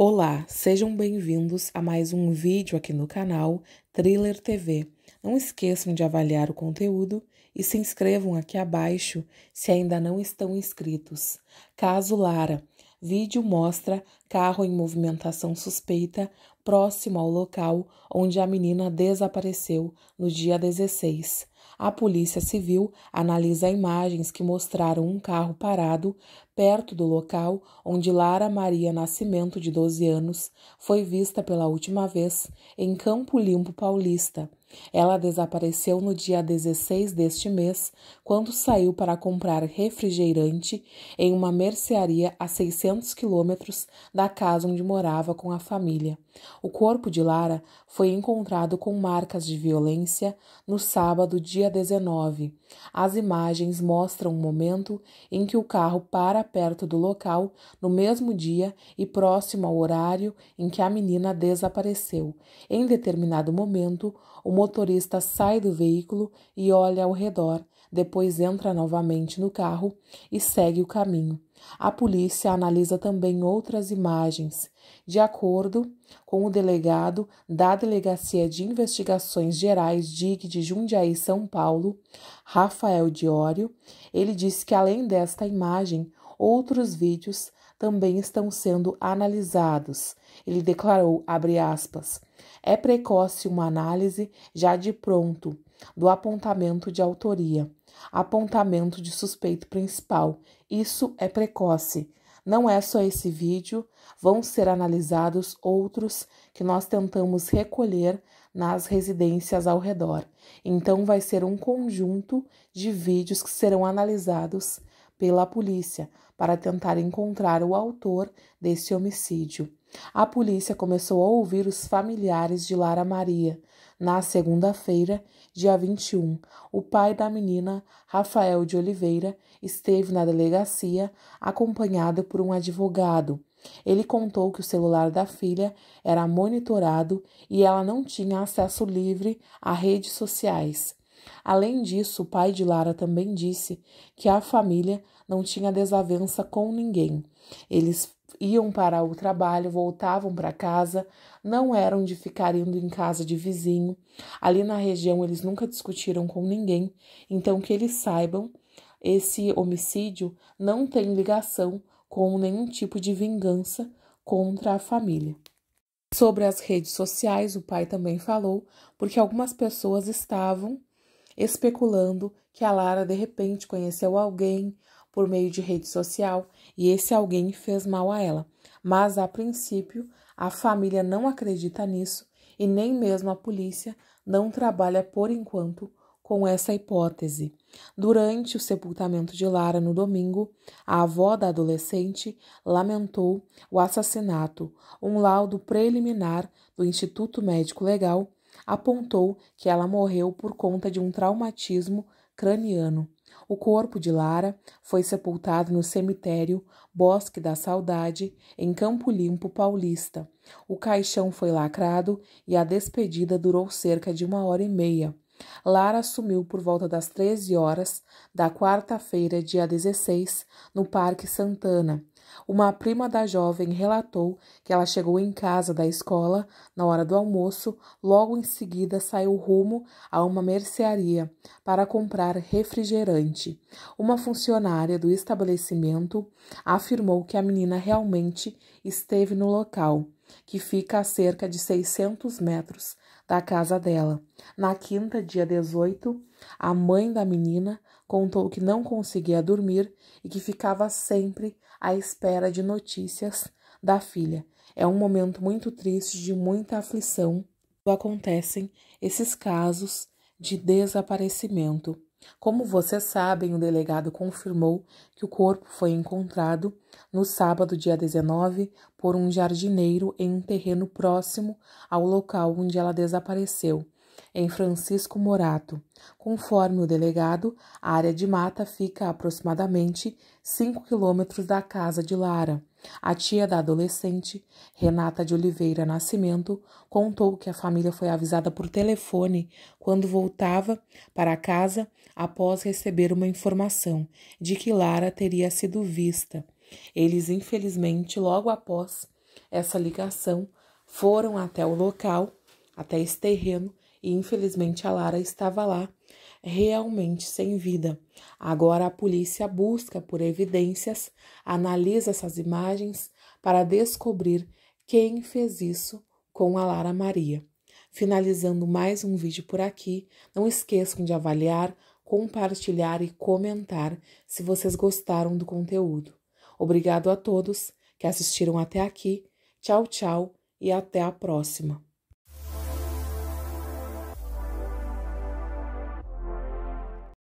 Olá, sejam bem-vindos a mais um vídeo aqui no canal Thriller TV. Não esqueçam de avaliar o conteúdo e se inscrevam aqui abaixo se ainda não estão inscritos. Caso Lara, vídeo mostra carro em movimentação suspeita próximo ao local onde a menina desapareceu no dia 16 a Polícia Civil analisa imagens que mostraram um carro parado perto do local onde Lara Maria Nascimento, de 12 anos, foi vista pela última vez em Campo Limpo Paulista. Ela desapareceu no dia 16 deste mês, quando saiu para comprar refrigerante em uma mercearia a 600 quilômetros da casa onde morava com a família. O corpo de Lara foi encontrado com marcas de violência no sábado, dia dia 19. As imagens mostram o um momento em que o carro para perto do local no mesmo dia e próximo ao horário em que a menina desapareceu. Em determinado momento, o motorista sai do veículo e olha ao redor, depois entra novamente no carro e segue o caminho. A polícia analisa também outras imagens. De acordo com o delegado da Delegacia de Investigações Gerais DIG de Jundiaí, São Paulo, Rafael Diório, ele disse que além desta imagem, Outros vídeos também estão sendo analisados. Ele declarou, aspas, é precoce uma análise já de pronto do apontamento de autoria, apontamento de suspeito principal. Isso é precoce. Não é só esse vídeo, vão ser analisados outros que nós tentamos recolher nas residências ao redor. Então, vai ser um conjunto de vídeos que serão analisados pela polícia para tentar encontrar o autor desse homicídio. A polícia começou a ouvir os familiares de Lara Maria. Na segunda-feira, dia 21, o pai da menina, Rafael de Oliveira, esteve na delegacia acompanhado por um advogado. Ele contou que o celular da filha era monitorado e ela não tinha acesso livre a redes sociais. Além disso, o pai de Lara também disse que a família não tinha desavença com ninguém. Eles iam para o trabalho, voltavam para casa, não eram de ficar indo em casa de vizinho. Ali na região eles nunca discutiram com ninguém, então que eles saibam, esse homicídio não tem ligação com nenhum tipo de vingança contra a família. Sobre as redes sociais, o pai também falou, porque algumas pessoas estavam especulando que a Lara de repente conheceu alguém por meio de rede social e esse alguém fez mal a ela. Mas a princípio, a família não acredita nisso e nem mesmo a polícia não trabalha por enquanto com essa hipótese. Durante o sepultamento de Lara no domingo, a avó da adolescente lamentou o assassinato. Um laudo preliminar do Instituto Médico Legal apontou que ela morreu por conta de um traumatismo craniano. O corpo de Lara foi sepultado no cemitério Bosque da Saudade, em Campo Limpo Paulista. O caixão foi lacrado e a despedida durou cerca de uma hora e meia. Lara sumiu por volta das 13 horas da quarta-feira, dia 16, no Parque Santana, uma prima da jovem relatou que ela chegou em casa da escola na hora do almoço, logo em seguida saiu rumo a uma mercearia para comprar refrigerante. Uma funcionária do estabelecimento afirmou que a menina realmente esteve no local que fica a cerca de 600 metros da casa dela. Na quinta, dia 18, a mãe da menina contou que não conseguia dormir e que ficava sempre à espera de notícias da filha. É um momento muito triste, de muita aflição, acontecem esses casos de desaparecimento. Como vocês sabem, o delegado confirmou que o corpo foi encontrado no sábado, dia 19, por um jardineiro em um terreno próximo ao local onde ela desapareceu, em Francisco Morato. Conforme o delegado, a área de mata fica a aproximadamente 5 quilômetros da casa de Lara. A tia da adolescente, Renata de Oliveira Nascimento, contou que a família foi avisada por telefone quando voltava para casa após receber uma informação de que Lara teria sido vista. Eles, infelizmente, logo após essa ligação, foram até o local, até esse terreno, e infelizmente a Lara estava lá realmente sem vida. Agora a polícia busca por evidências, analisa essas imagens para descobrir quem fez isso com a Lara Maria. Finalizando mais um vídeo por aqui, não esqueçam de avaliar, compartilhar e comentar se vocês gostaram do conteúdo. Obrigado a todos que assistiram até aqui. Tchau, tchau e até a próxima.